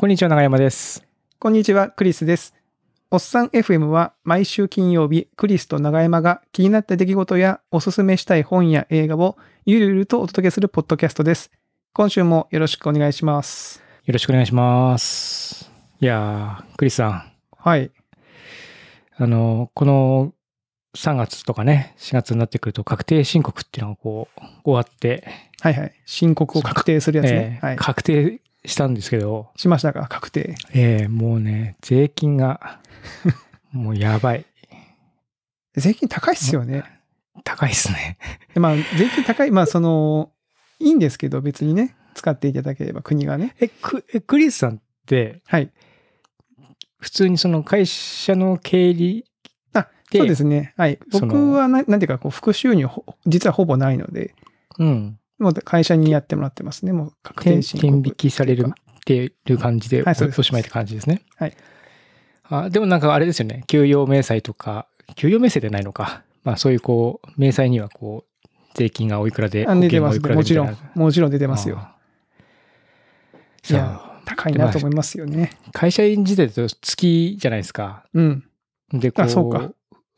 こんにちは、長山です。こんにちは、クリスです。おっさん FM は毎週金曜日、クリスと長山が気になった出来事やおすすめしたい本や映画をゆるゆるとお届けするポッドキャストです。今週もよろしくお願いします。よろしくお願いします。いやー、クリスさん。はい。あの、この3月とかね、4月になってくると確定申告っていうのがこう、終わって。はいはい。申告を確定するやつね。えーはい、確定したんですけど。しましたか確定。ええー、もうね、税金が もうやばい。税金高いっすよね。高いっすね。まあ、税金高い、まあ、その、いいんですけど、別にね、使っていただければ、国がね。え、く、クリスさんって、はい。普通にその会社の経理あ、そうですね。はい。僕はな、なんていうか、こう、副収入、実はほぼないので、うん。もう会社にやってもらってますね。もう確定申告。引きされるっていう感じで、おしまいって感じですね。はい。あでもなんかあれですよね。給与明細とか、給与明細でないのか。まあそういうこう、明細にはこう、税金がおいくらで、出てます。もちろん、もちろん出てますよ。いや、高いなと思いますよね。会社員時代だと月じゃないですか。うん。で、こう、そうか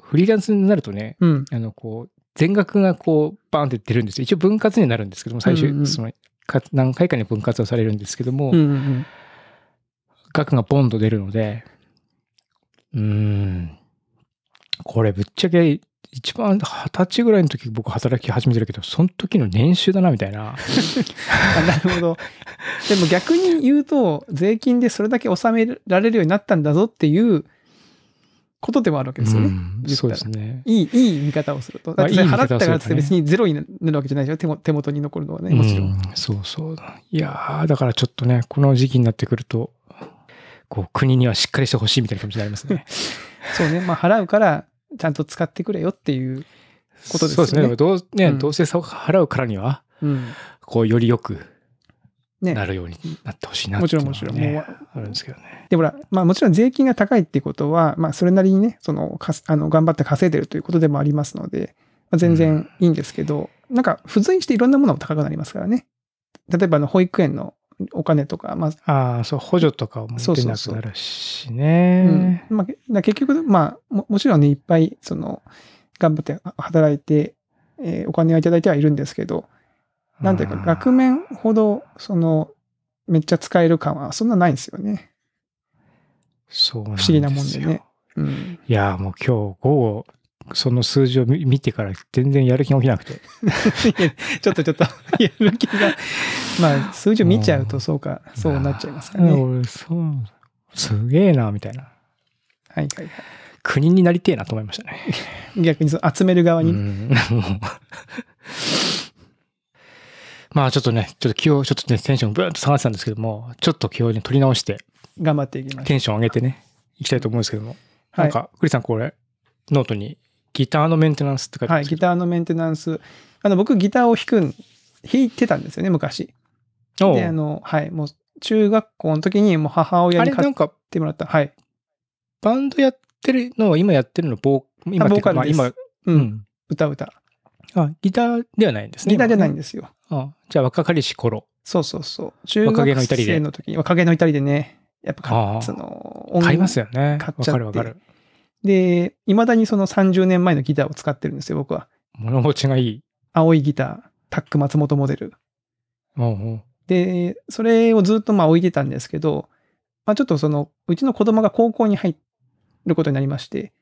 フリーランスになるとね、うん、あの、こう、全額がこう、バーンって出るんです一応分割になるんですけども、最終、その、何回かに分割をされるんですけども、額がボンと出るので、うん、これぶっちゃけ、一番二十歳ぐらいの時僕働き始めてるけど、その時の年収だなみたいな。なるほど。でも逆に言うと、税金でそれだけ納められるようになったんだぞっていう、ことでもあるわけですよね。うん、そうですね。いい、いい見方をすると。だって払ったからって別にゼロになるわけじゃないですよ。手も手元に残るのはね、もちろん。うん、そうそう。いやだからちょっとね、この時期になってくると、こう、国にはしっかりしてほしいみたいな感じになりますね。そうね。まあ、払うから、ちゃんと使ってくれよっていうことですね。そうですね。どうね、うん、どうせ払うからには、こう、よりよく、ね、なるようになってほしいなって、ね、もちろんもちろん。もあるんですけどね。で、ほら、まあもちろん税金が高いっていうことは、まあそれなりにね、その、かあの頑張って稼いでるということでもありますので、まあ、全然いいんですけど、うん、なんか付随していろんなものも高くなりますからね。例えば、あの、保育園のお金とか、まあ。ああ、そう、補助とかも出なくなるしね。まあ、結局、まあも、もちろんね、いっぱい、その、頑張って働いて、えー、お金はいただいてはいるんですけど、なんていうか、額面ほど、その、めっちゃ使える感はそんなないんですよね。そうなんです不思議なもんでね。うん、いや、もう今日午後、その数字を見てから全然やる気が起きなくて。ちょっとちょっと、やる気が。まあ、数字を見ちゃうとそうか、そうなっちゃいますかね。そう、すげえな、みたいな。はいはいはい。国になりてえなと思いましたね。逆にその集める側に。まあちょっとね、ちょっと気を、ちょっとね、テンションブーンと下がってたんですけども、ちょっと気をね、取り直して、頑張っていきましょテンション上げてね、いきたいと思うんですけども。はいなんか、栗さんこれ、ノートに、ギターのメンテナンスって書いてはまい、すけギターのメンテナンス。あの、僕、ギターを弾くん、弾いてたんですよね、昔。おで、あの、はい、もう、中学校の時に、もう母親に買なっんか、てもらった。はい。バンドやってるのは、今やってるの、ボー、今ボーカルですまあ今、ううん。歌う歌。あ、ギターではないんですね。ギターじゃないんですよ。あじゃあ若かりし頃。そうそうそう。中学生の時に、若気の至りでね、やっぱその、音買いますよね。買っちゃって。わかるわかる。で、いまだにその30年前のギターを使ってるんですよ、僕は。物持ちがいい。青いギター、タック松本モデル。おうおうで、それをずっとまあ置いてたんですけど、まあ、ちょっとその、うちの子供が高校に入ることになりまして、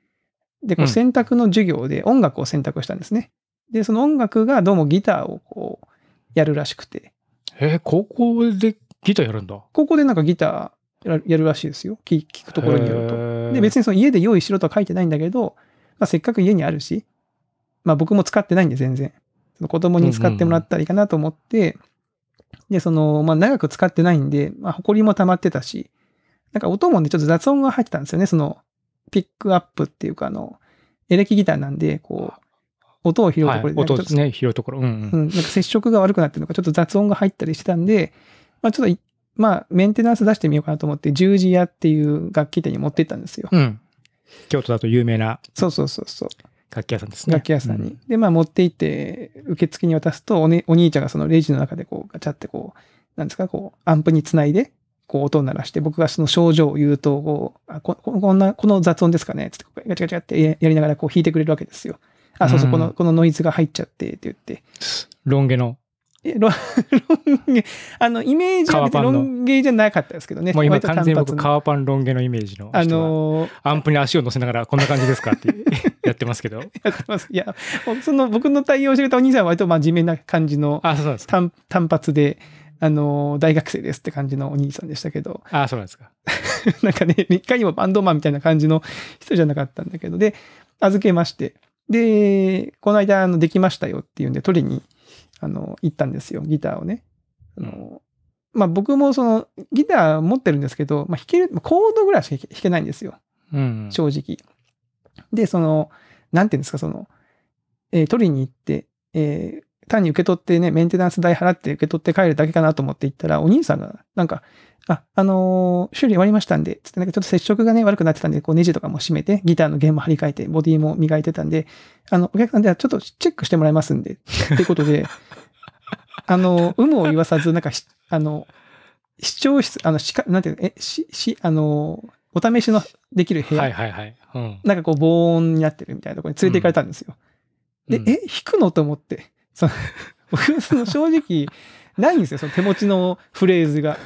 で、こう選択の授業で音楽を選択したんですね。で、その音楽がどうもギターをこう、やるらしくて。えー、高校でギターやるんだ。高校でなんかギターやるらしいですよ。聞くところによると。で、別にその家で用意しろとは書いてないんだけど、まあ、せっかく家にあるし、まあ僕も使ってないんで全然。その子供に使ってもらったらいいかなと思って、うんうん、で、その、まあ長く使ってないんで、まあ埃も溜まってたし、なんか音もね、ちょっと雑音が入ってたんですよね。その、ピックアップっていうか、あの、エレキギターなんで、こう、音を拾うところ、はい、音ですね、拾うところ、うん、うん、うん。なんか接触が悪くなってるのか、ちょっと雑音が入ったりしてたんで、まあちょっと、まあメンテナンス出してみようかなと思って、十字屋っていう楽器店に持って行ったんですよ。うん。京都だと有名な。そうそうそうそう。楽器屋さんですね。楽器屋さんに。うん、で、まあ持って行って、受付に渡すとお、ね、お兄ちゃんがそのレジの中でこう、ガチャってこう、なんですか、こう、アンプにつないで、こう音を鳴らして、僕がその症状を言うと、こう、あここんな、この雑音ですかねつって、ガチャガチャってやりながらこう弾いてくれるわけですよ。あ、そうそう、うん、この、このノイズが入っちゃってって言って。ロン毛の。え、ロン 毛、あの、イメージは別にロン毛じゃなかったですけどね。もう今完全に僕、革パンロン毛のイメージの。あのー、アンプに足を乗せながら、こんな感じですかって やってますけど。やってます。いや、その僕の対応してくれたお兄さんは割と真面目な感じの、あ、そうです単発で、あの、大学生ですって感じのお兄さんでしたけど。ああ、そうなんですか。なんかね、3日にもバンドマンみたいな感じの人じゃなかったんだけど、で、預けまして。で、この間、あの、できましたよっていうんで、取りに、あの、行ったんですよ、ギターをね。あの、まあ、僕もその、ギター持ってるんですけど、まあ、弾ける、コードぐらいしか弾けないんですよ。うん、正直。で、その、なんていうんですか、その、えー、取りに行って、えー、単に受け取ってね、メンテナンス代払って受け取って帰るだけかなと思って行ったら、お兄さんが、なんか、あ、あのー、修理終わりましたんで、つってなんかちょっと接触がね、悪くなってたんで、こうネジとかも締めて、ギターの弦も張り替えて、ボディも磨いてたんで、あの、お客さんではちょっとチェックしてもらいますんで、ってことで、あの、有無を言わさず、なんか、あの、視聴室、あの、しか、なんていうの、え、し、し、あの、お試しのできる部屋。はいはいはい。うん、なんかこう、防音になってるみたいなところに連れて行かれたんですよ。うん、で、え、弾くのと思って。その、僕、その正直、ないんですよ、その手持ちのフレーズが。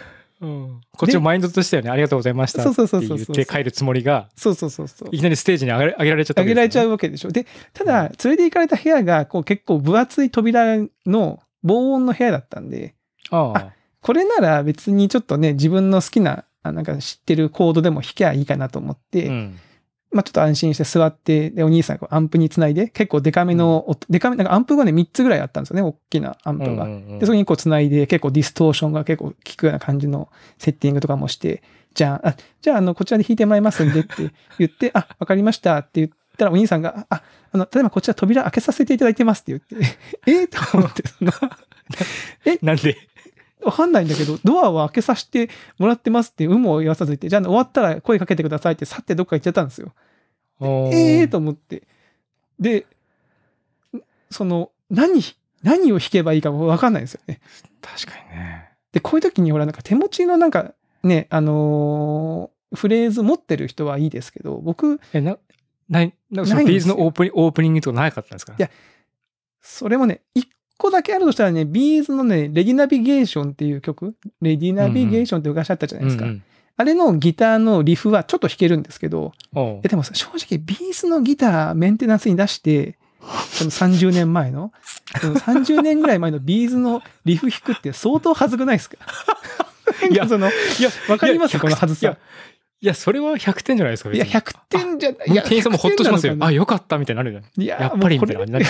うん、こっちもマインドとしてはね、ありがとうございましたって言って帰るつもりが、そうそうそうそう。いきなりステージに上げられちゃったわね、上げられちゃうわけでしょ。で、ただ、連れて行かれた部屋が、こう結構分厚い扉の防音の部屋だったんで、ああこれなら別にちょっとね、自分の好きな、なんか知ってるコードでも弾きゃいいかなと思って、うんまあ、ちょっと安心して座って、で、お兄さんがアンプにつないで、結構デカめの、うん、デカめ、なんかアンプがね、3つぐらいあったんですよね、大きなアンプが。で、そこにこうつないで、結構ディストーションが結構効くような感じのセッティングとかもして、じゃあ、あじゃあ、あの、こちらで弾いてもらいますんでって言って、あ、わかりましたって言ったら、お兄さんが、あ、あの、例えばこちら扉開けさせていただいてますって言って、えと思って、え、なんでわかんないんだけど、ドアを開けさせてもらってますって、有無を言わさずいて、じゃあ終わったら声かけてくださいって、去ってどっか行っちゃったんですよ。ええー、と思って。で、その、何、何を弾けばいいかわかんないんですよね。確かにね。で、こういう時に、ほら、なんか手持ちのなんか、ね、あのー、フレーズ持ってる人はいいですけど、僕、え、な、ない、なんかそのビーズのオープニングとかなかったんですかいや、それもね、一個だけあるとしたらね、ビーズのね、レディナビゲーションっていう曲、レディナビゲーションって昔あったじゃないですか。うんうん、あれのギターのリフはちょっと弾けるんですけど、でも正直ビーズのギターメンテナンスに出して、その30年前の、その30年ぐらい前のビーズのリフ弾くって相当はずくないですか いや、その、いや、わかりますこのはずさ。いや、それは100点じゃないですか、いや、100点じゃない。いや、店員さんもほっとしますよ。あ、よかったみたいになるじゃん。いや、やっぱりみたいな感じになる。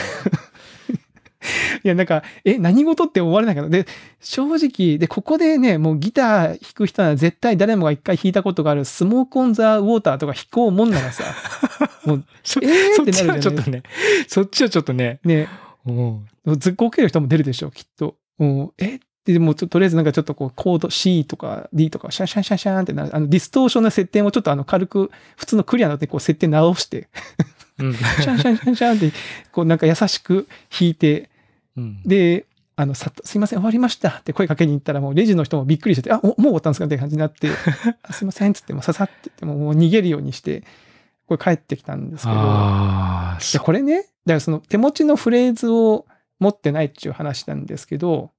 いや、なんか、え、何事って思われないけど、で、正直、で、ここでね、もうギター弾く人なら絶対誰もが一回弾いたことがある、スモークオンザウォーターとか弾こうもんならさ、もう、えー、ってなるなそっちはちょっとね、そっちはちょっとね、ね、うん。ずっこける人も出るでしょ、きっと。うん、えで、もとりあえずなんかちょっとこうコード C とか D とかシャンシャンシャンシャンってなる。あのディストーションの設定もちょっとあの軽く普通のクリアなのでこう設定直してうん、シャンシャンシャンシャンってこうなんか優しく弾いてで、あの、さ、すいません、終わりましたって声かけに行ったら、もうレジの人もびっくりしてて、あ、もう終わったんですかって感じになって、すいませんっつって、もうささって言って、もう逃げるようにして、これ帰ってきたんですけど、でこれね、だからその手持ちのフレーズを持ってないっていう話なんですけど、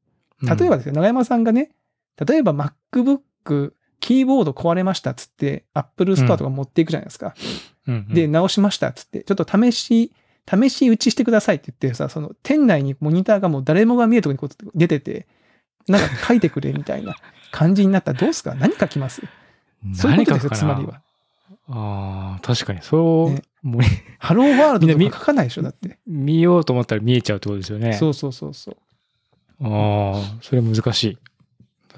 例えばですよ、永山さんがね、例えば MacBook キーボード壊れましたっつって、Apple Store とか持っていくじゃないですか。うん、で、直しましたっつって、ちょっと試し試し打ちしてくださいって言ってさ、その店内にモニターがもう誰もが見えるとこに出てて、なんか書いてくれみたいな感じになったらどうすか何書きますそういうことですよ、つまりは。ああ、確かに。そう、ね、もう、ハローワールドとか書かないでしょ、だって。見ようと思ったら見えちゃうってことですよね。そうそうそうそう。ああ、それ難し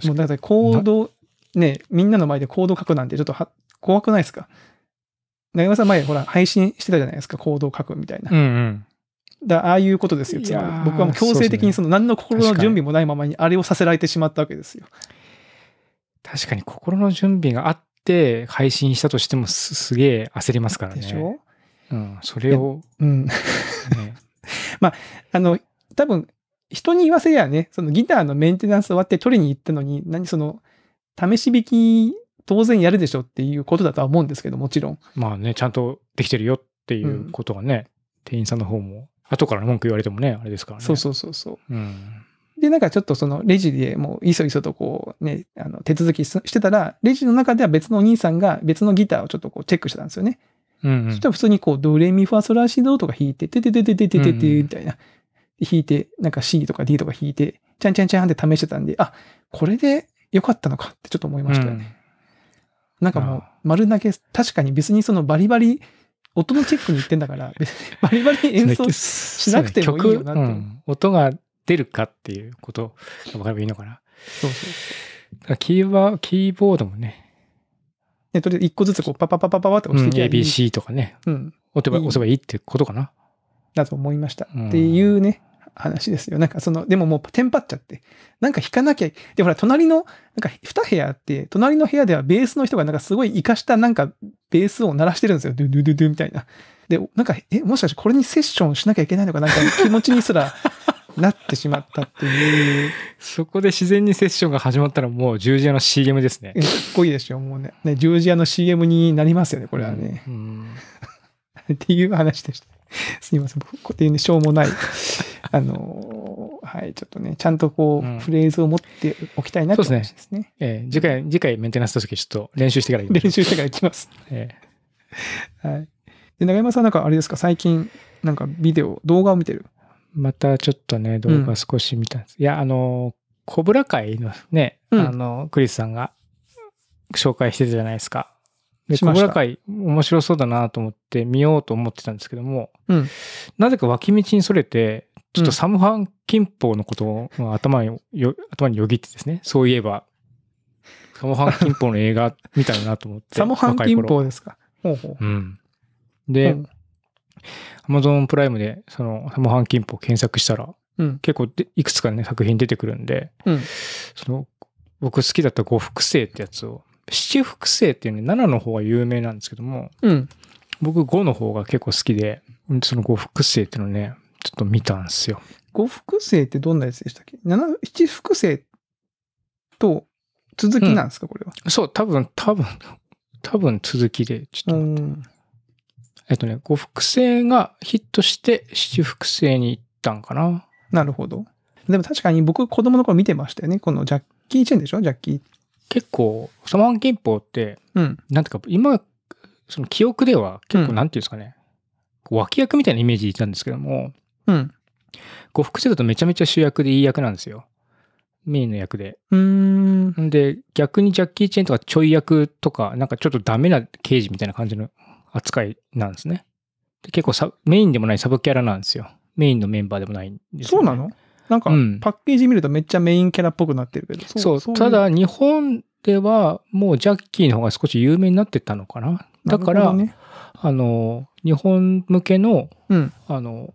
い。もうだってコード、ね、みんなの前でコード書くなんてちょっとは怖くないですか長山さん前、ほら、配信してたじゃないですか、行動を書くみたいな。うんうんだああいうことですよ。つまり僕はもう強制的にその何の心の準備もないままにあれをさせられてしまったわけですよ。確かに心の準備があって配信したとしてもすげえ焦りますからね。でしょうん、それを。うん。ね、まあ、あの、多分、人に言わせりゃね、そのギターのメンテナンス終わって取りに行ったのに、何その、試し弾き当然やるでしょっていうことだとは思うんですけど、もちろん。まあね、ちゃんとできてるよっていうことがね、うん、店員さんの方も、後から文句言われてもね、あれですからね。そうそうそうそう。うん、で、なんかちょっとそのレジでもういそいそとこうね、あの手続きしてたら、レジの中では別のお兄さんが別のギターをちょっとこうチェックしてたんですよね。うんうん、そしたら普通にこう、ドレミファソラシドとか弾いて、ててててててててみたいな。弾いて、なんか C とか D とか弾いて、ちゃんちゃんちゃんって試してたんで、あ、これで良かったのかってちょっと思いましたよね。うんなんかもう丸投げ、確かに別にそのバリバリ音のチェックに行ってんだから、別にバリバリ演奏しなくてもいいよなって。ねうん、音が出るかっていうことが分かればいいのかな。そうそう。キーバキーボードもね。ね、とりあえず一個ずつこうパパパパパって押していけばいい、うん、ABC とかね。うん。押せばいいってことかな。だと思いました。っていうね、話ですよ。なんかその、でももうテンパっちゃって。なんか弾かなきゃ、で、ほら、隣の、なんか二部屋あって、隣の部屋ではベースの人がなんかすごい活かしたなんかベースを鳴らしてるんですよ。ドゥドゥドゥドゥみたいな。で、なんか、え、もしかしてこれにセッションしなきゃいけないのかなんか気持ちにすら なってしまったっていう。そこで自然にセッションが始まったらもう十字屋の CM ですね。かっこいいですよ、もうね。ね十字屋の CM になりますよね、これはね。うん、っていう話でした。すいません。固定でしょうもない。あのー、はい、ちょっとね、ちゃんとこう、うんフレーズを持っておきたいなと思いますね。ですね。えー次回、次回メンテナンスの時ちょっと練習してから行きます。練習してから行きます。ええはい。で、長山さんなんかあれですか、最近、なんかビデオ、動画を見てる。またちょっとね、動画少し見たんです。いや、あの、コブラ会のね、あの、クリスさんが紹介してたじゃないですか。で、小倉会面白そうだなと思って見ようと思ってたんですけども、うん、なぜか脇道にそれて、ちょっとサムハン金法のことを、頭によ、頭によぎってですね、そういえば、サムハン金法の映画見たいなと思って。サムハン金法ですか。ほうほう。うん。で、アマゾンプライムで、その、サムハン金法検索したら、うん、結構いくつかね、作品出てくるんで、うん、その、僕好きだった五服製ってやつを七福星っていうね、7の方が有名なんですけども、うん、僕5の方が結構好きで、その五福星っていうのね、ちょっと見たんですよ。五福星ってどんなやつでしたっけ七七福星と続きなんですか、うん、これは。そう、多分、多分、多分続きで、ちょっとっえっとね、五福星がヒットして七福星に行ったんかな。なるほど。でも確かに僕子供の頃見てましたよね。このジャッキー・チェンでしょジャッキー結構、サマン憲法って、うん、なんていうか、今、その記憶では結構、なんていうんですかね、うん、脇役みたいなイメージなんですけども、うん。呉服してとめちゃめちゃ主役でいい役なんですよ。メインの役で。うん。で、逆にジャッキー・チェンとかちょい役とか、なんかちょっとダメな刑事みたいな感じの扱いなんですね。結構メインでもないサブキャラなんですよ。メインのメンバーでもないんです、ね、そうなのなんか、パッケージ見るとめっちゃメインキャラっぽくなってるけど。そう、そうただ日本ではもうジャッキーの方が少し有名になってったのかな。だから、ね、あの、日本向けの、うん、あの、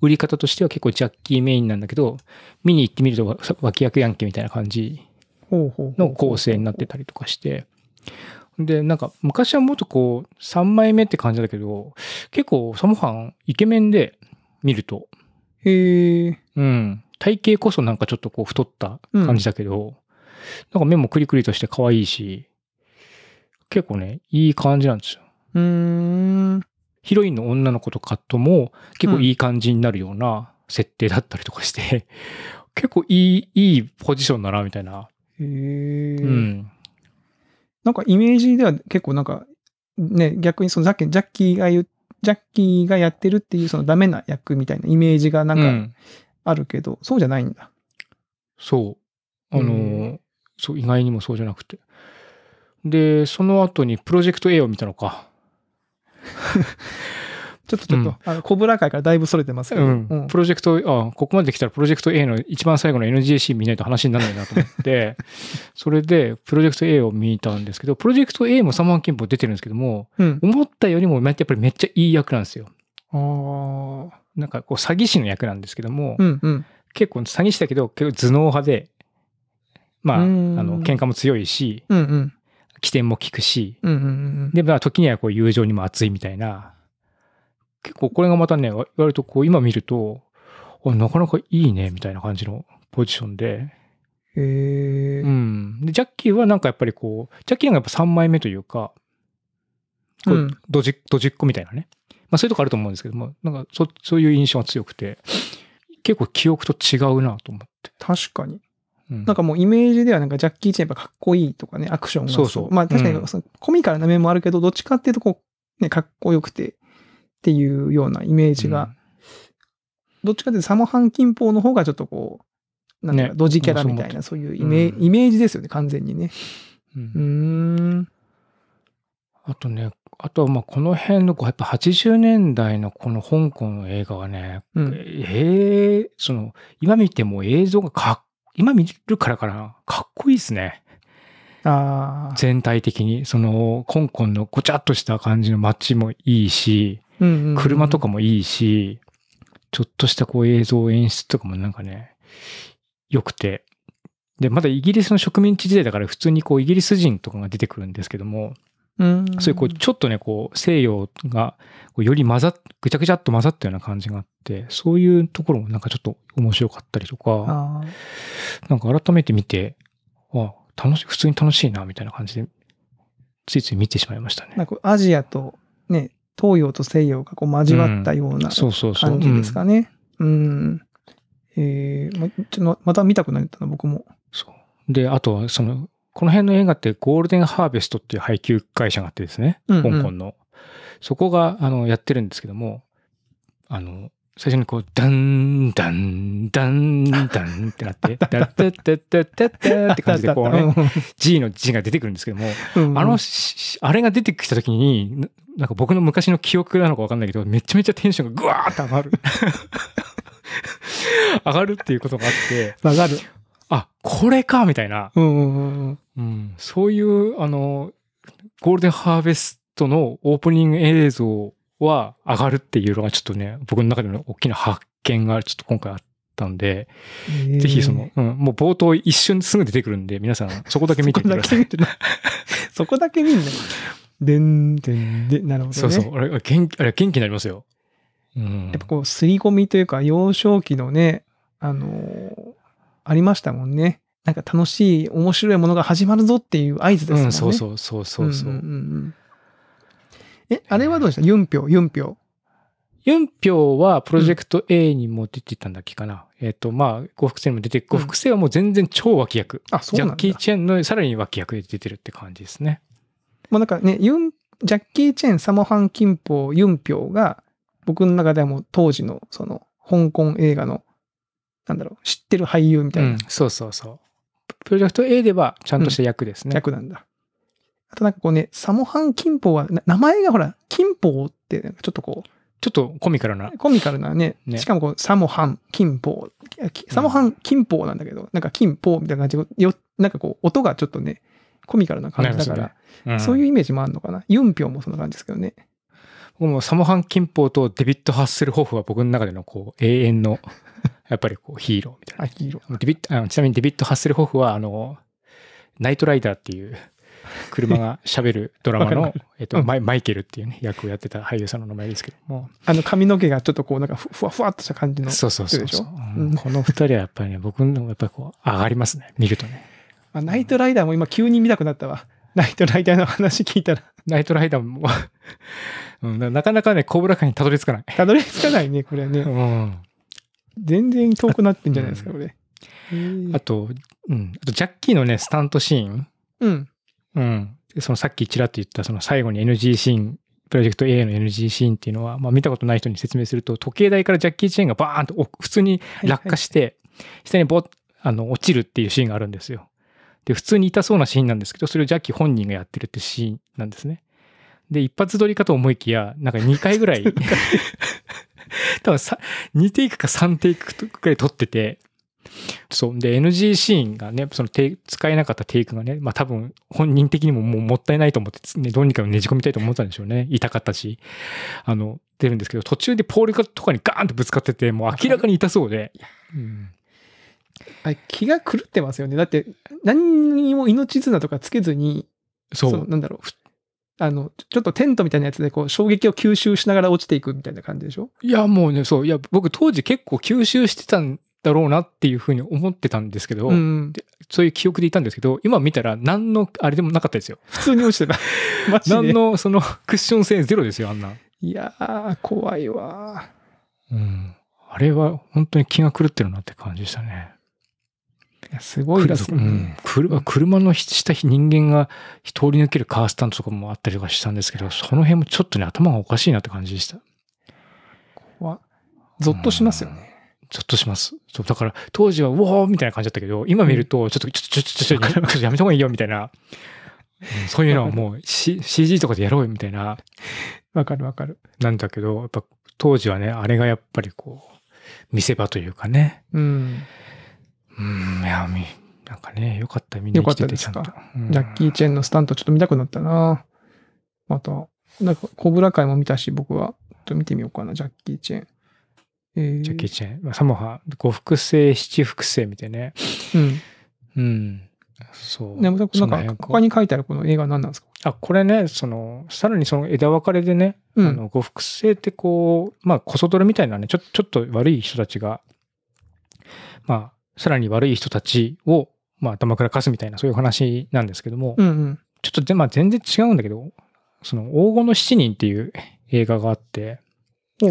売り方としては結構ジャッキーメインなんだけど、見に行ってみると脇役やんけみたいな感じの構成になってたりとかして。で、なんか昔はもっとこう、3枚目って感じだけど、結構サモハンイケメンで見ると、へえ。うん。体型こそなんかちょっとこう太った感じだけど、うん、なんか目もクリクリとして可愛いし、結構ね、いい感じなんですよ。うん。ヒロインの女の子とカットも結構いい感じになるような設定だったりとかして、うん、結構いい、いいポジションだな、みたいな。へえ。うん。なんかイメージでは結構なんか、ね、逆にそのジャッキーが言っジャッキーがやってるっていうそのダメな役みたいなイメージがなんかあるけど、うん、そうじゃないんだ。そう。あの、うん、そう、意外にもそうじゃなくて。で、その後にプロジェクト A を見たのか。ちょっとちょっと、うん、あの、コブラ会からだいぶそれてますけど。うん。うん、プロジェクト、あここまで来たらプロジェクト A の一番最後の NGC 見ないと話にならないなと思って、それで、プロジェクト A を見たんですけど、プロジェクト A も3万金法出てるんですけども、うん、思ったよりもやっぱりめっちゃいい役なんですよ。ああ。なんかこう、詐欺師の役なんですけども、うんうん、結構詐欺師だけど、結構頭脳派で、まあ、あの、喧嘩も強いし、うんうん、起点も効くし、うんうんうん、で、まあ、時にはこう友情にも熱いみたいな、結構これがまたね、割とこう今見ると、なかなかいいね、みたいな感じのポジションで。へえ。うん。で、ジャッキーはなんかやっぱりこう、ジャッキーなんかやっぱ3枚目というか、こうドジッ、ドジッコみたいなね。まあそういうとこあると思うんですけども、なんかそそういう印象が強くて、結構記憶と違うなと思って。確かに。うん、なんかもうイメージではなんかジャッキー・チェンやっぱかっこいいとかね、アクションが。そうそう。まあ確かにそのコミカルな面もあるけど、どっちかっていうとこう、ね、かっこよくて、っていうようなイメージが、うん、どっちかというとサモハン近方の方がちょっとこう、なんかドジキャラみたいな、ね、そういうイメ,、イメージですよね、完全にね。うん。うんあとね、あとはまあこの辺のこうやっぱ80年代のこの香港の映画はね、うん、えー、その今見ても映像がか今見るからかなかっこいいですね。あ全体的にその香港のごちゃっとした感じの街もいいし、車とかもいいし、ちょっとしたこう映像演出とかもなんかね、良くて。で、まだイギリスの植民地時代だから普通にこうイギリス人とかが出てくるんですけども、うんそういうこうちょっとね、こう西洋がこうより混ざっ、ぐちゃぐちゃっと混ざったような感じがあって、そういうところもなんかちょっと面白かったりとか、なんか改めて見て、あ、楽しい、普通に楽しいな、みたいな感じで、ついつい見てしまいましたね。なんかアジアとね、東洋と西洋がこう交わったような感じですかね。うん。えー、まちょっとまた見たくなったな、僕も。そう。で、あとは、その、この辺の映画ってゴールデンハーベストっていう配給会社があってですね、うんうん、香港の。そこが、あの、やってるんですけども、あの、最初にこう、ダン、ダン、ダン、ダンってなって、ダッタッタッタッタッタって感じでこうね、G の G が出てくるんですけども、あの、あれが出てきた時に、なんか僕の昔の記憶なのかわかんないけど、めちゃめちゃテンションがぐわーって上がる上がるっていうことがあって。上がる。あ、これかみたいな。うんそういう、あの、ゴールデンハーベストのオープニング映像は上がるっていうのがちょっとね、僕の中での大きな発見がちょっと今回あったんで、えー、ぜひその、うん、もう冒頭一瞬すぐ出てくるんで、皆さんそこだけ見てみてください。そこだけ見 んな。でんでんで、なるほど、ね、そうそう。あれ、元気、あれ元気になりますよ。うん、やっぱこう、すり込みというか、幼少期のね、あのー、ありましたもんね。なんか楽しい、面白いものが始まるぞっていう合図ですもんね。うん、そうそうそうそうそう。うんうんうんえ、あれはどうでしたユンピョ、ウ、ユンピョ。ウ。ユンピョウはプロジェクト A にも出てたんだっけかな。うん、えっ、ー、と、まあ、呉服生にも出て、呉服生はもう全然超脇役。うん、あ、そうなんだジャッキー・チェンのさらに脇役で出てるって感じですね。もうなんかね、ユン、ジャッキー・チェン、サモハン・キンポ、ユンピョウが、僕の中ではもう当時の、その、香港映画の、なんだろう、知ってる俳優みたいな。うん、そうそうそう。プロジェクト A ではちゃんとした役ですね。役なんだ。あとなんかこうね、サモハン・キンポは、名前がほら、キンポって、ちょっとこう、ちょっとコミカルな。コミカルなね。ねしかもこう、サモハン、キンポサモハン、キンポなんだけど、なんかキンポみたいな感じよ、なんかこう、音がちょっとね、コミカルな感じだから、そういうイメージもあるのかな。ユンピョンもそんな感じですけどね。僕もサモハン・キンポとデビッド・ハッセルホフは僕の中でのこう、永遠の、やっぱりこう、ヒーローみたいな。あ、ヒーロー。デビッあのちなみにデビッド・ハッセルホフは、あの、ナイトライダーっていう、車が喋るドラマの、えっと、マイ、マイケルっていうね、役をやってた俳優さんの名前ですけども。あの髪の毛がちょっとこう、なんかふわふわっとした感じの。そうそうそうそう、うん、この二人はやっぱりね、僕のやっぱりこう、上がりますね、見るとね。まあ、ナイトライダーも今急に見たくなったわ。ナイトライダーの話聞いたら。ナイトライダーも うん、なかなかね、小ぶらかにたどり着かない。たどり着かないね、これはね。うん、全然遠くなってんじゃないですか、これ。あと、うん、あとジャッキーのね、スタントシーン。うん。うん。そのさっきちらっと言ったその最後に NG シーン、プロジェクト A の NG シーンっていうのは、まあ見たことない人に説明すると、時計台からジャッキー・チェーンがバーンと普通に落下して、下にボあの、落ちるっていうシーンがあるんですよ。で、普通に痛そうなシーンなんですけど、それをジャッキー本人がやってるってシーンなんですね。で、一発撮りかと思いきや、なんか2回ぐらい 多分さ、2テイクか3テイクくらい撮ってて、そう。で、NG シーンがね、その使えなかったテイクがね、まあ多分本人的にももうもったいないと思って、ね、どうにかねじ込みたいと思ったんでしょうね。痛かったし。あの、出るんですけど、途中でポールとかにガーンとぶつかってて、もう明らかに痛そうで。うん。気が狂ってますよね。だって、何にも命綱とかつけずに、そう。なんだろう。あの、ちょっとテントみたいなやつで、こう、衝撃を吸収しながら落ちていくみたいな感じでしょいや、もうね、そう。いや、僕当時結構吸収してたんだろうなっていうふうに思ってたんですけど、うん、そういう記憶でいたんですけど、今見たら何の、あれでもなかったですよ。普通に落ちてた。マジで何の、その、クッション性ゼロですよ、あんな。いやー、怖いわうん。あれは本当に気が狂ってるなって感じでしたね。いやすごいですね、うん、車。のの下人間が通り抜けるカースタントとかもあったりとかしたんですけど、その辺もちょっとね、頭がおかしいなって感じでした。怖ゾッとしますよね。ちょっとします。そう、だから、当時は、うおーみたいな感じだったけど、今見ると、ちょっと、ちょ、ちょ、ちょ、ちょ、ちょ、っと、やめた方がいいよ、みたいな。そういうのは もう、C、CG とかでやろうよ、みたいな。わかるわかる。なんだけど、やっぱ、当時はね、あれがやっぱりこう、見せ場というかね。うん。うん、いや、み、なんかね、よかった、見んなよかったですか。ジャッキー・チェンのスタントちょっと見たくなったなまた、なんか、コブラ会も見たし、僕は、ちょっと見てみようかな、ジャッキー・チェン。ジャッキー・チェン。まあ、サモハ、五福製、七福製みたいなね。うん。うん。そう。でもなんか、他に書いてあるこの映画は何なんですかあ、これね、その、さらにその枝分かれでね、うん、あの、五福製ってこう、まあ、コソドルみたいなね、ちょ、ちょっと悪い人たちが、まあ、さらに悪い人たちを、まあ、頭からかすみたいな、そういう話なんですけども、うんうん、ちょっとで、まあ、全然違うんだけど、その、黄金の七人っていう映画があって、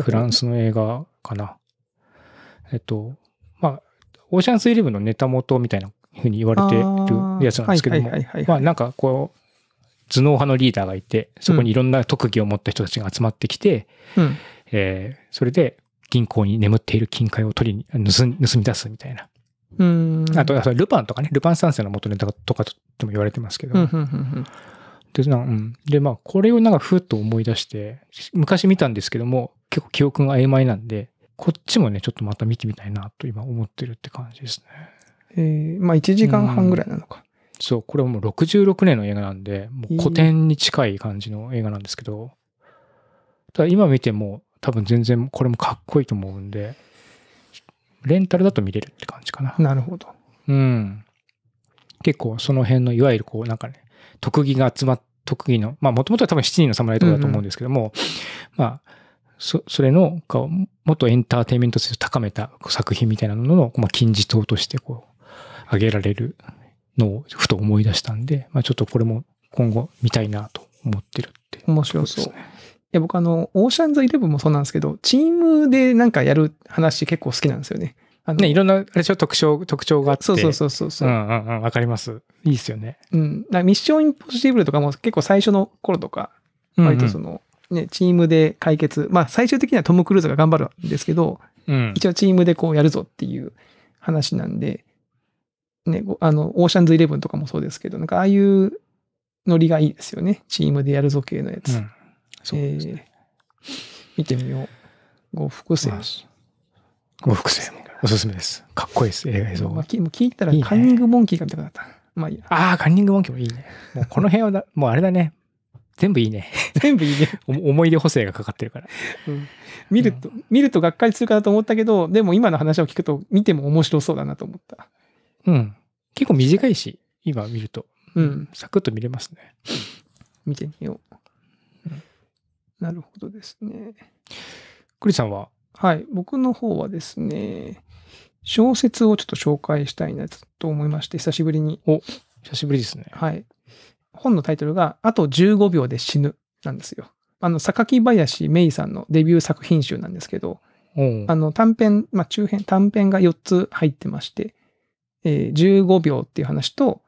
フランスの映画かな。えっと、まあ、オーシャンスイレブンのネタ元みたいなふうに言われてるやつなんですけども、まあなんかこう、頭脳派のリーダーがいて、そこにいろんな特技を持った人たちが集まってきて、うん、えー、それで銀行に眠っている金塊を取りに、盗み出すみたいな。うんあと、ルパンとかね、ルパン三世の元ネタとかとも言われてますけど、で、なうん、で、まあ、これをなんかふっと思い出して、昔見たんですけども、結構記憶が曖昧なんで、こっちもね、ちょっとまた見てみたいなと今思ってるって感じですね。えー、まあ1時間半ぐらいなのか。うん、そう、これはもう66年の映画なんで、もう古典に近い感じの映画なんですけど、ただ今見ても多分全然これもかっこいいと思うんで、レンタルだと見れるって感じかな。なるほど。うん。結構その辺のいわゆるこうなんかね、特技が集まって、特技の、まあもともとは多分7人の侍とかだと思うんですけども、うんうん、まあそそれのもっとエンターテインメント性を高めた作品みたいなのの、まあ、金字塔としてこう挙げられるのをふと思い出したんで、まあ、ちょっとこれも今後見たいなと思ってるって、ね、面白そう。いや僕あの、オーシャンズイレブンもそうなんですけど、チームでなんかやる話結構好きなんですよね。あのね、いろんな、あれしょ、特徴、特徴があって。そうそうそうそう。うんうんうん、わかります。いいっすよね。うん。ミッションインポッシブルとかも結構最初の頃とか、割とその、うんうんね、チームで解決。まあ、最終的にはトム・クルーズが頑張るんですけど、うん、一応チームでこうやるぞっていう話なんで、ね、あの、オーシャンズイレブンとかもそうですけど、なんかああいうノリがいいですよね。チームでやるぞ系のやつ。うん、そうですね、えー、見てみよう。呉服生。呉服生もおすすめです。かっこいいです、映画映像。まあ、聞いたらカンニングモンキーが見たくなった。いいね、まあいいああ、カンニングモンキーもいいね。もうこの辺はだ、もうあれだね。全部いいね。全部いいね。思い出補正がかかってるから。うん、見ると、うん、見るとがっかりするかなと思ったけど、でも今の話を聞くと、見ても面白そうだなと思った。うん。結構短いし、今見ると。うん。サクッと見れますね。見てみよう。うん、なるほどですね。栗さんははい。僕の方はですね、小説をちょっと紹介したいなと思いまして、久しぶりに。お、久しぶりですね。はい。本のタイトルが、あと15秒で死ぬなんですよ。あの、榊林芽衣さんのデビュー作品集なんですけど、あの、短編、まあ、中編、短編が4つ入ってまして、えー、15秒っていう話と、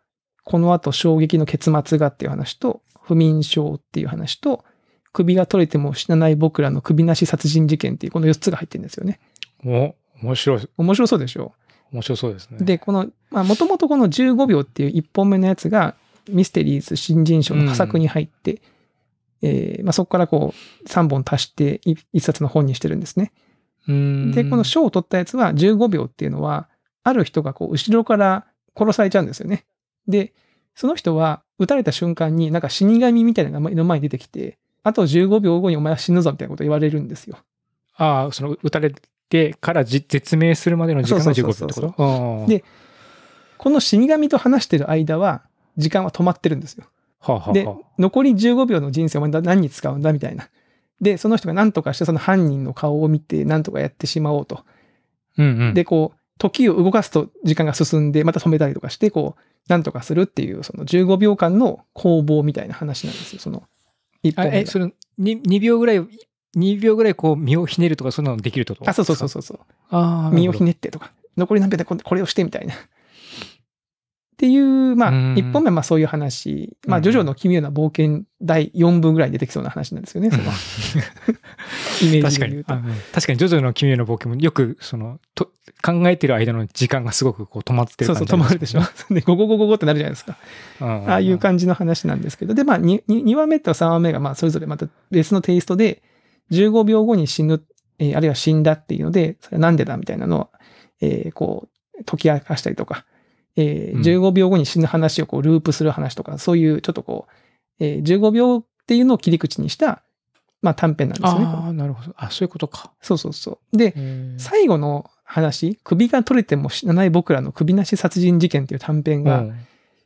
この後衝撃の結末がっていう話と、不眠症っていう話と、首が取れても死なない僕らの首なし殺人事件っていうこの4つが入ってるんですよね。お、面白い。面白そうでしょ面白そうですね。で、この、まもともとこの15秒っていう1本目のやつが、ミステリーズ新人賞の佳作に入って、うん、えー、まあ、そこからこう3本足して1冊の本にしてるんですね。で、この賞を取ったやつは15秒っていうのは、ある人がこう後ろから殺されちゃうんですよね。で、その人は撃たれた瞬間になんか死神みたいなのが目の前に出てきて、あと15秒後にお前は死ぬぞみたいなこと言われるんですよ。ああ、その撃たれてから絶命するまでの時間が15秒ってことで、この死神と話してる間は、時間は止まってるんですよ。はあはあ、で、残り15秒の人生を何に使うんだみたいな。で、その人が何とかしてその犯人の顔を見て何とかやってしまおうと。うんうん、で、こう、時を動かすと時間が進んで、また止めたりとかして、こう、何とかするっていう、その15秒間の攻防みたいな話なんですよ、その1本え、その 2, 2秒ぐらい、2秒ぐらいこう身をひねるとか、そんなのできるとあ、そうそうそうそうそう。ああ。身をひねってとか、残り何秒でこれをしてみたいな。っていう、まあ、1本目はまあそういう話。まあ、ジョジョの奇妙な冒険第4部ぐらいに出てきそうな話なんですよね、その。イメージで言うと。確かに、確かにジョジョの奇妙な冒険もよく、その、と考えてる間の時間がすごくこう止まってる感じ、ね、そうそう、止まるでしょ。で、ゴゴゴゴゴってなるじゃないですか。ああいう感じの話なんですけど、で、まあ2、2話目と3話目が、まあ、それぞれまた別のテイストで、15秒後に死ぬ、えー、あるいは死んだっていうので、それなんでだみたいなのを、えー、こう、解き明かしたりとか、えー、15秒後に死ぬ話をこうループする話とか、そういうちょっとこう、えー、15秒っていうのを切り口にした、まあ短編なんですよね。ああ、なるほど。あ、そういうことか。そうそうそう。で、最後の話、首が取れても死なない僕らの首なし殺人事件っていう短編が、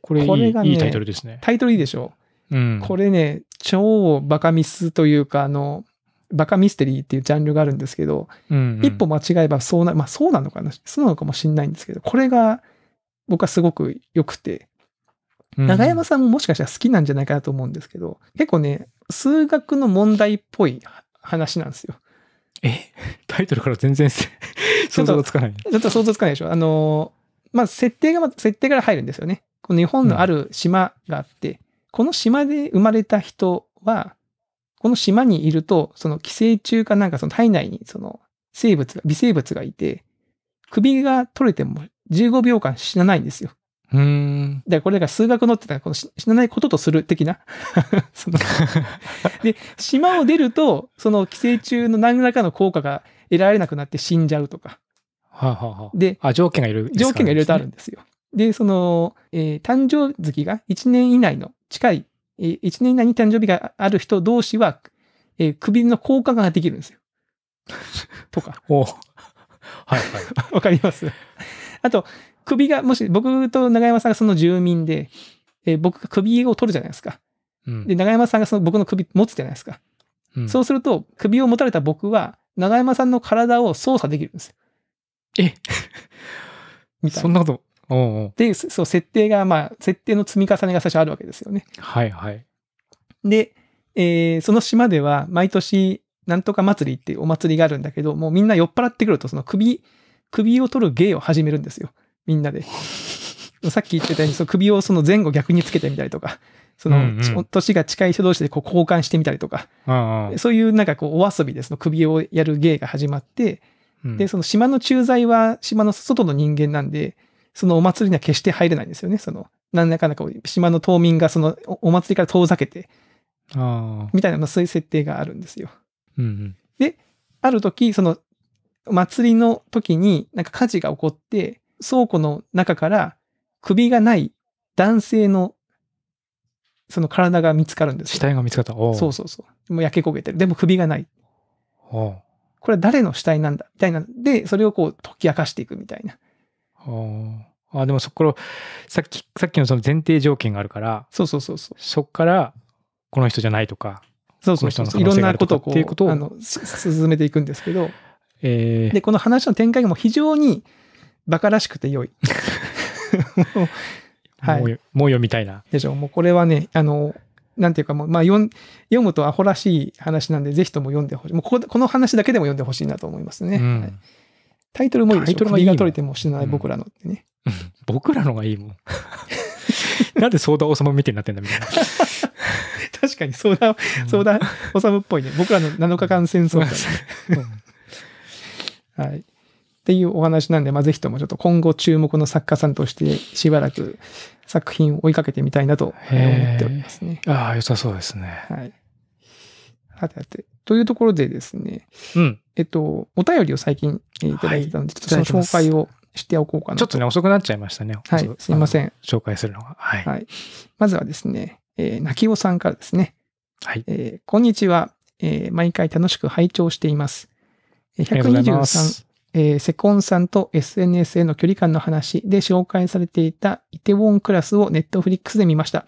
これこれがねいいタイトルですね。タイトルいいでしょう。うん、これね、超バカミスというか、あの、バカミステリーっていうジャンルがあるんですけど、うんうん、一歩間違えばそうな、まあそうなのかな、そうなのかもしれないんですけど、これが、僕はすごく良くて、長山さんももしかしたら好きなんじゃないかなと思うんですけど、結構ね、数学の問題っぽい話なんですよ。え タイトルから全然想像つかない。ちょっと想像つかないでしょ。あの、ま設定が、設定から入るんですよね。この日本のある島があって、この島で生まれた人は、この島にいると、その寄生虫かなんかその体内にその生物が、微生物がいて、首が取れても15秒間死なないんですよ。うん。で、これが数学のってたら、この死なないこととする的な。で、島を出ると、その寄生虫の何らかの効果が得られなくなって死んじゃうとか。はあ、はあ、で、あ、条件がいる、条件がいろいろとあるんですよ。で、その、えー、誕生月が1年以内の近い、えー、1年以内に誕生日がある人同士は、えー、首の効果ができるんですよ。とか。おはいはい。わかりますあと、首が、もし僕と永山さんがその住民で、えー、僕が首を取るじゃないですか。うん、で、永山さんがその僕の首持つじゃないですか。うん、そうすると、首を持たれた僕は、永山さんの体を操作できるんですよ。え みたいな。そんなことおうおうで、そう、設定が、まあ、設定の積み重ねが最初あるわけですよね。はいはい。で、えー、その島では、毎年、なんとか祭りっていうお祭りがあるんだけど、もうみんな酔っ払ってくると、その首首を取る芸を始めるんですよ。みんなで。さっき言ってたように、その首をその前後逆につけてみたりとか、その、うんうん、年が近い人同士でこう交換してみたりとか、うんうん、そういうなんかこうお遊びでその首をやる芸が始まって、うん、で、その島の駐在は島の外の人間なんで、そのお祭りには決して入れないんですよね。その、なんかん島の島民がそのお祭りから遠ざけて、みたいな、そういう設定があるんですよ。うんうん、で、ある時、その祭りの時になんか火事が起こって、倉庫の中から首がない男性のその体が見つかるんです。死体が見つかった。そうそうそう。もう焼け焦げてる。でも首がない。これは誰の死体なんだみたいな。で、それをこう解き明かしていくみたいな。あでもそこからさっき、さっきのその前提条件があるから、そうそうそうそう。そこから、この人じゃないとか、そうそうそうそういろんなことをこう、あの、進めていくんですけど、えー、で、この話の展開がも非常に馬鹿らしくて良い。はい、もう読みたいな。でしょ。う。もうこれはね、あの、なんていうかもう、まあ読読むとアホらしい話なんで、ぜひとも読んでほしい。もうここの話だけでも読んでほしいなと思いますね。うんはい、タイトルもいいでしょ。タイトルもが取れても死なない僕らのってね。うん、僕らのがいいもん。なんで相談王様みたいになってんだみたいな。確かに相談、相談、おさむっぽいね。僕らの7日間戦争、ね、うんはい。っていうお話なんで、まあ、ぜひともちょっと今後注目の作家さんとしてしばらく作品を追いかけてみたいなと思っておりますね。ああ、良さそうですね。はい。はてはて。というところでですね、うん、えっと、お便りを最近いただいてたので、ちょっとその紹介をしておこうかなちょっとね、遅くなっちゃいましたね。はい、すいません。紹介するのが。はい。はい、まずはですね、えー、泣きおさんからですね。はい。えー、こんにちは。えー、毎回楽しく拝聴しています。123、えー、セコンさんと SNS への距離感の話で紹介されていたイテウォンクラスをネットフリックスで見ました。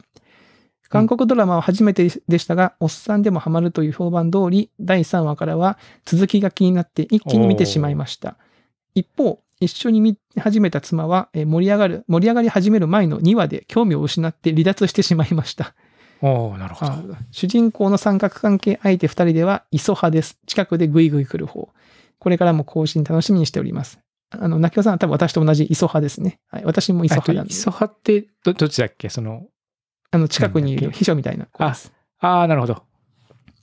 韓国ドラマは初めてでしたが、うん、おっさんでもハマるという評判通り、第3話からは続きが気になって一気に見てしまいました。一方、一緒に見始めた妻は、えー、盛り上がる、盛り上がり始める前の2話で興味を失って離脱してしまいました。おなるほど。主人公の三角関係相手二人では、磯派です。近くでぐいぐい来る方。これからも更新楽しみにしております。あの、泣きさんは多分私と同じ磯派ですね。はい。私も磯派なんで。磯派ってど、どっちだっけその。あの、近くにいる秘書みたいな子です。ああ、なるほど。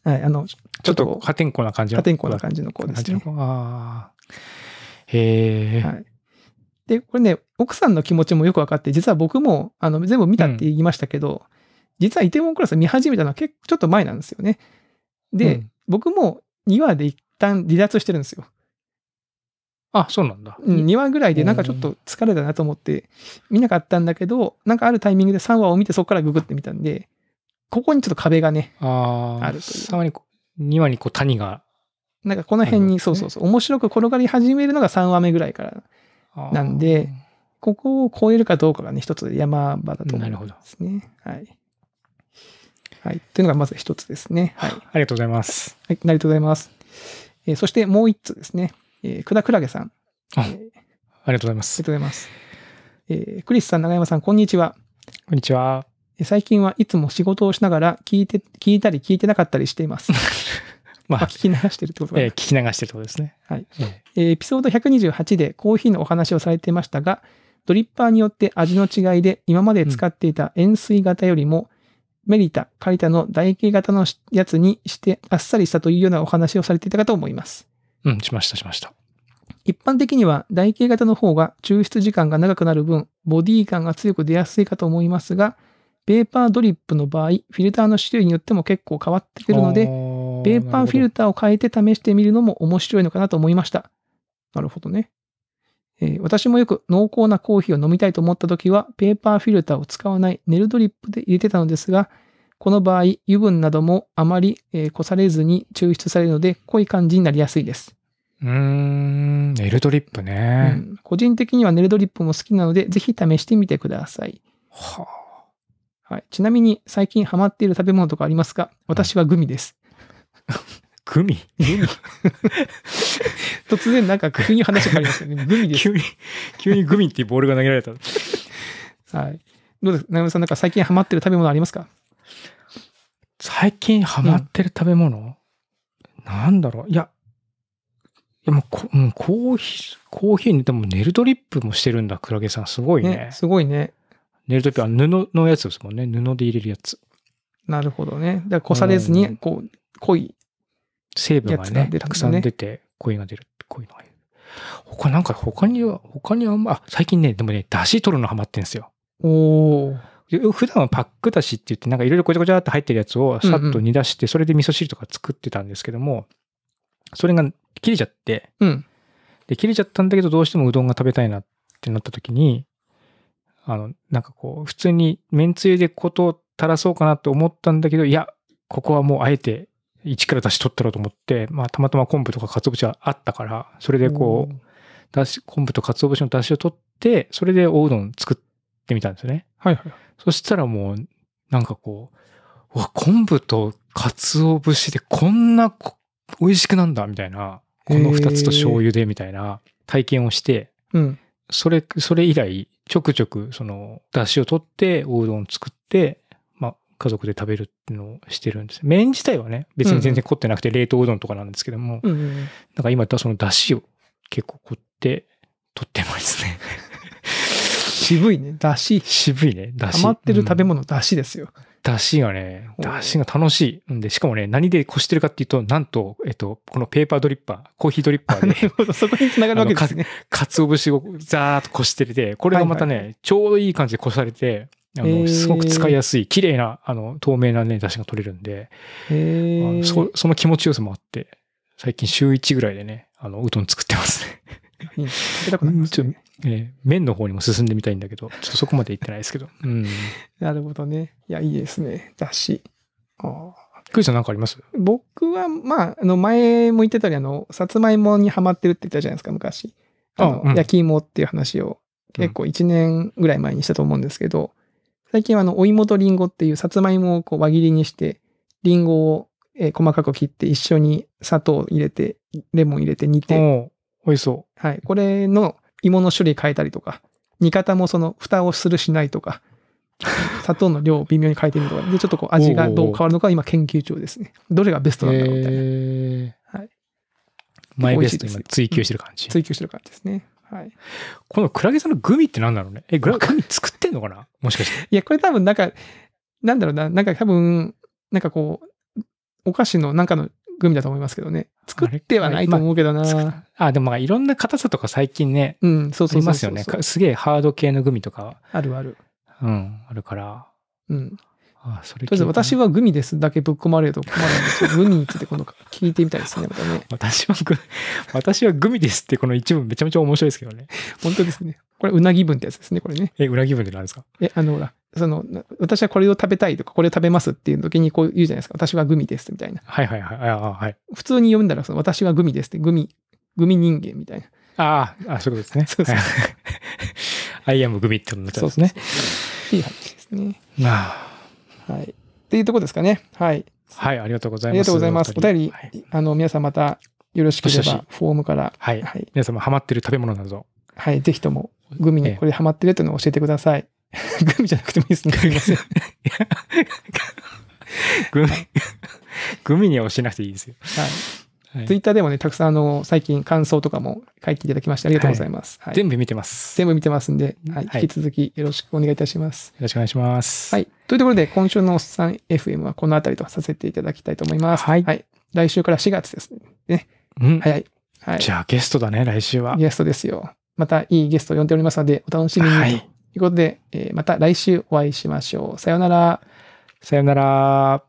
はい。あの、ちょっと破天荒な感じの。破天荒な感じの子ですね。ああ。へえ。はい。で、これね、奥さんの気持ちもよく分かって、実は僕も、あの、全部見たって言いましたけど、うん実はイテウォンクラス見始めたのは結構ちょっと前なんですよね。で、うん、僕も2話で一旦離脱してるんですよ。あ、そうなんだ。2話ぐらいでなんかちょっと疲れたなと思って見なかったんだけど、なんかあるタイミングで3話を見てそこからググってみたんで、ここにちょっと壁がね、ああるという。3話に、2話にこう谷が。なんかこの辺に、ね、そうそうそう、面白く転がり始めるのが3話目ぐらいからなんで、ここを超えるかどうかがね、一つ山場だと思んですね。なるほど。はい。はい。というのがまず一つですね。はい。ありがとうございます。はい。ありがとうございます。えー、そしてもう一つですね。えー、くだくらげさん。あ、えー、ありがとうございます。ありがとうございます。えー、クリスさん、長山さん、こんにちは。こんにちは。最近はいつも仕事をしながら聞いて、聞いたり聞いてなかったりしています。まあ、聞き流してるってことか、えー、聞き流してるってことですね。はい。えー、エピソード128でコーヒーのお話をされていましたが、ドリッパーによって味の違いで今まで使っていた塩水型よりもメリタ、カリタの台形型のやつにしてあっさりしたというようなお話をされていたかと思います。うん、しました、しました。一般的には台形型の方が抽出時間が長くなる分、ボディ感が強く出やすいかと思いますが、ペーパードリップの場合、フィルターの種類によっても結構変わってくるので、ペーパーフィルターを変えて試してみるのも面白いのかなと思いました。なるほどね。え私もよく濃厚なコーヒーを飲みたいと思った時は、ペーパーフィルターを使わないネルドリップで入れてたのですが、この場合、油分などもあまり、えこされずに抽出されるので、濃い感じになりやすいです。うーん、ネルドリップね、うん、個人的にはネルドリップも好きなので、ぜひ試してみてください。はあ、はい。ちなみに、最近ハマっている食べ物とかありますか私はグミです。グミグミ突然なんか急に話がありましたね。グミです。急に、急にグミっていうボールが投げられた。はい。どうですか長山さん、なんか最近ハマってる食べ物ありますか最近ハマってる食べ物、うん、なんだろういや、いやもうこ、うん、コーヒー、コーヒーに、でもネルドリップもしてるんだ、クラゲさん。すごいね。ねすごいね。ネルドリップは布のやつですもんね。布で入れるやつ。なるほどね。だからこされずに、こう、濃い成分がね、たくさん出て、こういうのが出る。こういうのが他なんか他には、他にあんま、あ、最近ね、でもね、出汁取るのハマってんですよ。おー。普段はパックだしって言って、なんかいろいろごちゃごちゃって入ってるやつをさっと煮出して、それで味噌汁とか作ってたんですけども、それが切れちゃって、うん、で、切れちゃったんだけど、どうしてもうどんが食べたいなってなった時に、あの、なんかこう、普通にめんつゆでことを垂らそうかなって思ったんだけど、いや、ここはもうあえて一から出し取ったろうと思って、まあ、たまたま昆布とか鰹節があったから、それでこう、だし、昆布と鰹節の出汁を取って、それでおうどん作ってみたんですよね。はいはい。そしたらもう、なんかこう、うわ、昆布と鰹節でこんな美味しくなんだ、みたいな。この二つと醤油で、みたいな体験をして、うん、それ、それ以来、ちょくちょく、その、出汁を取って、おうどん作って、家族で食べるっていうのをしてるんです。麺自体はね、別に全然凝ってなくて冷凍うどんとかなんですけども、うんうん、なんか今その出汁を結構凝ってとってもですね。渋いね。出汁。渋いね。出汁。余ってる食べ物、出汁ですよ。出汁がね、出汁が楽しい。んで、しかもね、何でこしてるかっていうと、なんと、えっと、このペーパードリッパー、コーヒードリッパーで。なるほど、そこにながるわけですね。かつお節をザーッとこしてて、これがまたね、はいはい、ちょうどいい感じでこされて、あのすごく使いやすい、綺麗な、あの、透明なね、出汁が取れるんで、そその気持ちよさもあって、最近週1ぐらいでね、あの、うどん作ってますね。食べたくなりますね。えー、麺の方にも進んでみたいんだけど、ちょっとそこまで行ってないですけど。うん、なるほどね。いや、いいですね。だし。あクイズなんかあります僕は、まあ、あの、前も言ってたり、あの、さつまいもにはまってるって言ったじゃないですか、昔。あの、あうん、焼き芋っていう話を結構1年ぐらい前にしたと思うんですけど、最近はあの、お芋とリンゴっていうさつまいもをこう輪切りにして、リンゴをえ細かく切って一緒に砂糖入れて、レモン入れて煮て。美味しそう。はい。これの芋の種類変えたりとか、煮方もその蓋をするしないとか、砂糖の量を微妙に変えてみるとか、で、ちょっとこう味がどう変わるのか今研究中ですね。どれがベストなんだろうみたいな。はい。マイベスト今追求してる感じ。追求してる感じですね。はい。このクラゲさんのグミってなんだろうね。え、グラグミ作ってんのかなもしかして。いや、これ多分なんか、なんだろうな、なんか多分、なんかこう、お菓子のなんかのグミだと思いますけどね。作ってはないと思うけどな。まあ、あ、でもいろんな硬さとか最近ね。うん、そうそうそますよね。すげえハード系のグミとか。あるある。うん、あるから。うん。ああそれとりあえず私はグミですだけぶっ込まれると困るんですけど、グミについて今度聞いてみたいですね、またね。私はグ、私はグミですってこの一文めちゃめちゃ面白いですけどね。本当ですね。これ、うなぎ文ってやつですね、これね。え、うなぎ文って何ですかえ、あの、ほら、その、私はこれを食べたいとか、これを食べますっていう時にこう言うじゃないですか。私はグミですみたいな。はいはいはい。あはい、普通に読んだら、その、私はグミですって、グミ、グミ人間みたいな。ああ、そういうことですね。そうですね。アイアムグミってことになっちゃうんですね。いい話ですね。まあ。はい。っていうとこですかね。はい。はい、ありがとうございます。ありがとうございます。お便り、あの、皆さんまたよろしければ、フォームから。はい。皆様ハマってる食べ物など。はい、ぜひとも、グミにこれハマってるというのを教えてください。グミじゃなくてもいいですね。すみグミ、グミには押しなくていいですよ。はい。ツイッターでもね、たくさんあの、最近感想とかも書いていただきましてありがとうございます。はい、はい、全部見てます。全部見てますんで、はい、引き続きよろしくお願いいたします。よろしくお願いします。はい。というところで、今週のおっさん FM はこの辺りとさせていただきたいと思います。はい。はい、来週から4月ですね。うん。早い。はい。じゃあゲストだね、来週は。ゲストですよ。またいいゲストを呼んでおりますので、お楽しみに。はい。ということで、えー、また来週お会いしましょう。さよなら。さよなら。